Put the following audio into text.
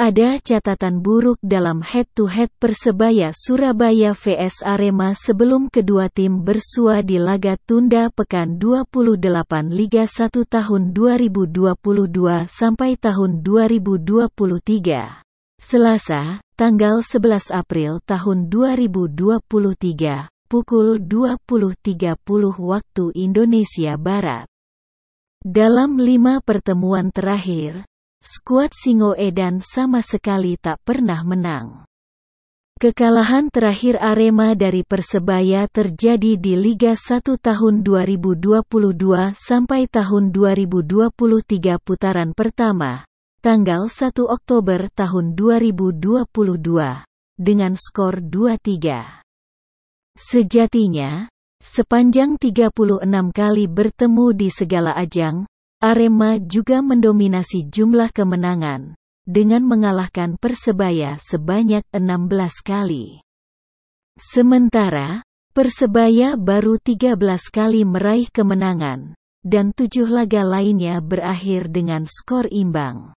Ada catatan buruk dalam head-to-head Persebaya Surabaya vs Arema sebelum kedua tim bersua di laga tunda pekan 28 Liga 1 tahun 2022 sampai tahun 2023. Selasa, tanggal 11 April tahun 2023, pukul 20.30 waktu Indonesia Barat. Dalam lima pertemuan terakhir, skuad Singoedan sama sekali tak pernah menang. Kekalahan terakhir Arema dari Persebaya terjadi di Liga 1 tahun 2022 sampai tahun 2023 putaran pertama, tanggal 1 Oktober tahun 2022, dengan skor 2-3. Sejatinya, sepanjang 36 kali bertemu di segala ajang, Arema juga mendominasi jumlah kemenangan, dengan mengalahkan Persebaya sebanyak 16 kali. Sementara, Persebaya baru 13 kali meraih kemenangan, dan tujuh laga lainnya berakhir dengan skor imbang.